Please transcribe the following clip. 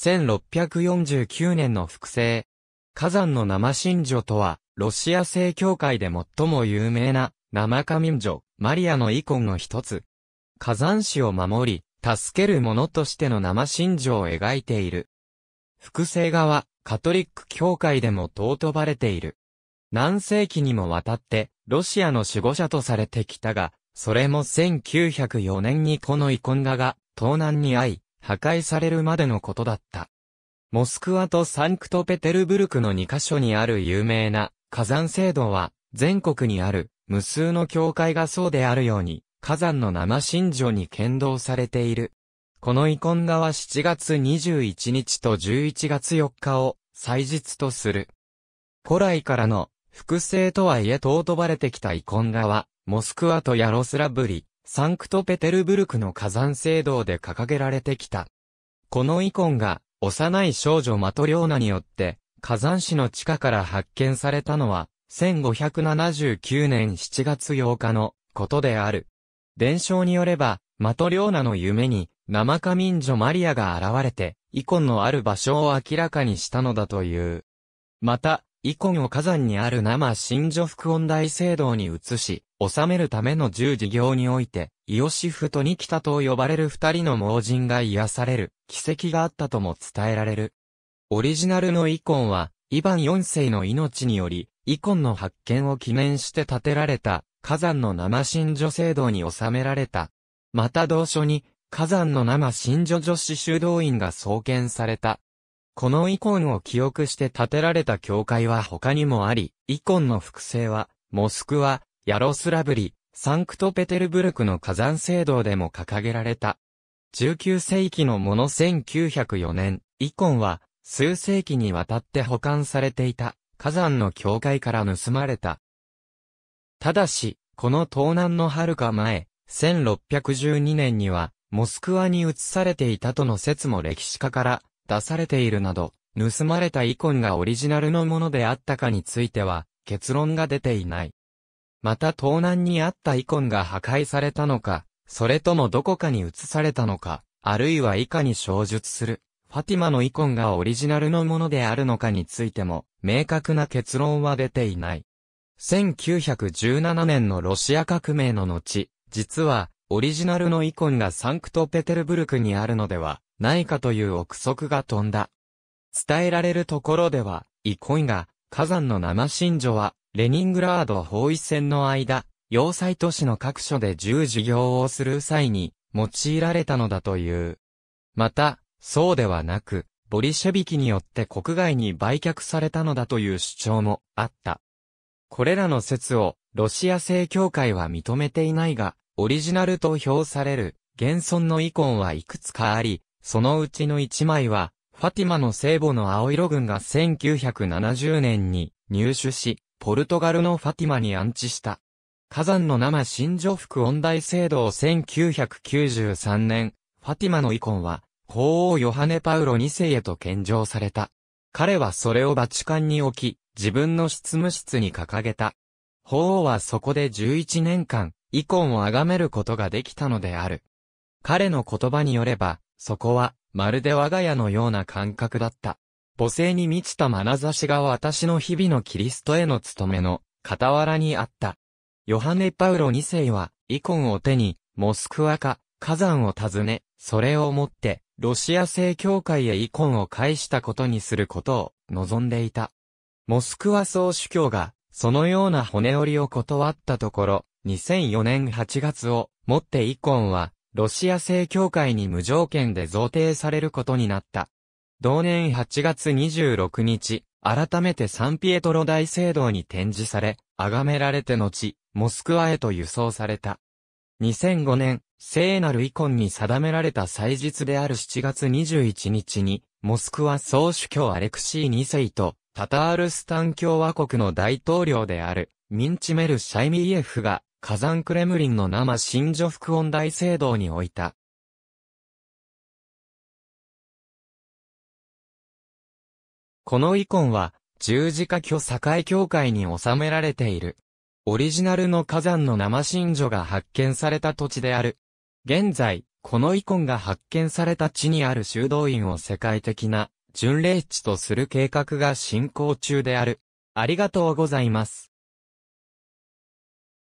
1649年の複製。火山の生神女とは、ロシア正教会で最も有名な生神女、マリアのイコンの一つ。火山史を守り、助ける者としての生神女を描いている。複製画は、カトリック教会でも尊ばれている。何世紀にもわたって、ロシアの守護者とされてきたが、それも1904年にこのイコン画が、盗難に遭い、破壊されるまでのことだった。モスクワとサンクトペテルブルクの2カ所にある有名な火山制度は全国にある無数の教会がそうであるように火山の生信条に剣道されている。この遺恨画は7月21日と11月4日を祭日とする。古来からの複製とはいえ尊ばれてきた遺恨画はモスクワとヤロスラブリ、サンクトペテルブルクの火山聖堂で掲げられてきた。このイコンが、幼い少女マトリョーナによって、火山市の地下から発見されたのは、1579年7月8日のことである。伝承によれば、マトリョーナの夢に、生仮民女マリアが現れて、イコンのある場所を明らかにしたのだという。また、コンを火山にある生新女福音大聖堂に移し、収めるための十事業において、イオシフとニキタと呼ばれる二人の盲人が癒される、奇跡があったとも伝えられる。オリジナルのイコンは、イヴァン4世の命により、イコンの発見を記念して建てられた、火山の生新女聖堂に収められた。また同書に、火山の生新女女子修道院が創建された。このイコンを記憶して建てられた教会は他にもあり、イコンの複製は、モスクワ、ヤロスラブリ、サンクトペテルブルクの火山聖堂でも掲げられた。19世紀のもの1904年、イコンは、数世紀にわたって保管されていた、火山の教会から盗まれた。ただし、この盗難の遥か前、1612年には、モスクワに移されていたとの説も歴史家から出されているなど、盗まれたイコンがオリジナルのものであったかについては、結論が出ていない。また盗難にあったイコンが破壊されたのか、それともどこかに移されたのか、あるいは以下に衝述する、ファティマのイコンがオリジナルのものであるのかについても、明確な結論は出ていない。1917年のロシア革命の後、実は、オリジナルのイコンがサンクトペテルブルクにあるのでは、ないかという憶測が飛んだ。伝えられるところでは、憩いが、火山の生真女は、レニングラード包囲戦の間、要塞都市の各所で重事業をする際に、用いられたのだという。また、そうではなく、ボリシェビキによって国外に売却されたのだという主張もあった。これらの説を、ロシア正教会は認めていないが、オリジナルと評される、現存のイコンはいくつかあり、そのうちの1枚は、ファティマの聖母の青色軍が1970年に入手し、ポルトガルのファティマに安置した。火山の生新女服音大制度を1993年、ファティマのイコンは、法王ヨハネ・パウロ2世へと献上された。彼はそれをバチカンに置き、自分の執務室に掲げた。法王はそこで11年間、イコンを崇めることができたのである。彼の言葉によれば、そこは、まるで我が家のような感覚だった。母性に満ちた眼差しが私の日々のキリストへの務めの、傍らにあった。ヨハネ・パウロ2世は、イコンを手に、モスクワか、火山を訪ね、それをもって、ロシア正教会へイコンを返したことにすることを望んでいた。モスクワ総主教が、そのような骨折りを断ったところ、2004年8月をもってイコンは、ロシア正教会に無条件で贈呈されることになった。同年8月26日、改めてサンピエトロ大聖堂に展示され、崇められて後、モスクワへと輸送された。2005年、聖なる遺恨に定められた祭日である7月21日に、モスクワ総主教アレクシー2世と、タタールスタン共和国の大統領である、ミンチメル・シャイミーエフが、火山クレムリンの生新珠副音大聖堂に置いた。このイコンは、十字架巨境教会に収められている。オリジナルの火山の生真珠が発見された土地である。現在、このイコンが発見された地にある修道院を世界的な巡礼地とする計画が進行中である。ありがとうございます。